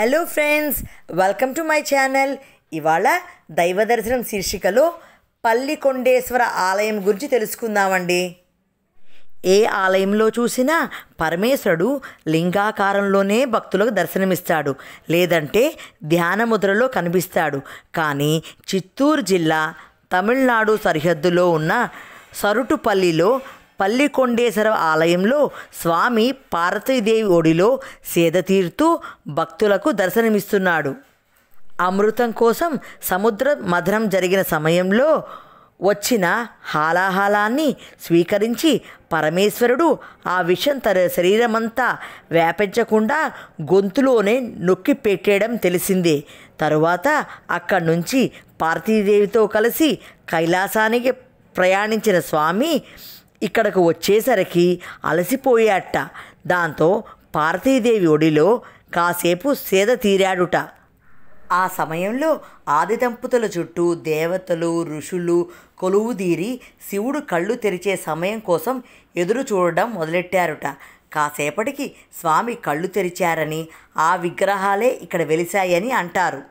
hello friends welcome to my channel ఇవాళ దైవ దర్శనం శీర్షికలో పల్లికొండేశ్వర ఆలయం గురించి తెలుసుకుందామండి ఏ ఆలయంలో చూసినా పరమేశ్వరుడు లింగాకారంలోనే భక్తులకు దర్శనమిస్తాడు లేదంటే ధ్యానముద్రలో కనిపిస్తాడు కానీ చిత్తూరు జిల్లా తమిళనాడు సరిహద్దులో ఉన్న సరుటుపల్లిలో పల్లికొండేశ్వర ఆలయంలో స్వామి పార్వతీదేవి ఒడిలో సేద తీరుతూ భక్తులకు దర్శనమిస్తున్నాడు అమృతం కోసం సముద్ర మధనం జరిగిన సమయంలో వచ్చిన హాలాహాలాన్ని స్వీకరించి పరమేశ్వరుడు ఆ విషం తన శరీరమంతా వ్యాపించకుండా గొంతులోనే నొక్కి పెట్టేయడం తెలిసిందే తరువాత అక్కడి నుంచి పార్వతీదేవితో కలిసి కైలాసానికి ప్రయాణించిన స్వామి ఇక్కడకు వచ్చేసరికి అలసిపోయాట దాంతో పార్వతీదేవి ఒడిలో కాసేపు సేద తీరాడుట ఆ సమయంలో ఆది దంపతుల చుట్టూ దేవతలు ఋషులు కొలువుదీరి శివుడు కళ్ళు తెరిచే సమయం కోసం ఎదురు చూడడం మొదలెట్టారుట కాసేపటికి స్వామి కళ్ళు తెరిచారని ఆ విగ్రహాలే ఇక్కడ వెలిశాయని అంటారు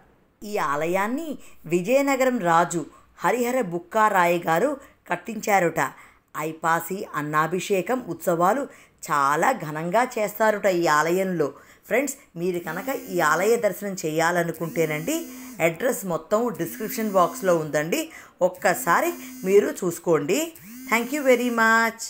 ఈ ఆలయాన్ని విజయనగరం రాజు హరిహర బుక్కారాయి గారు కట్టించారుట ఐపాసి అన్నాభిషేకం ఉత్సవాలు చాలా ఘనంగా చేస్తారుట ఈ ఆలయంలో ఫ్రెండ్స్ మీరు కనుక ఈ ఆలయ దర్శనం చేయాలనుకుంటేనండి అడ్రస్ మొత్తం డిస్క్రిప్షన్ బాక్స్లో ఉందండి ఒక్కసారి మీరు చూసుకోండి థ్యాంక్ యూ వెరీ మచ్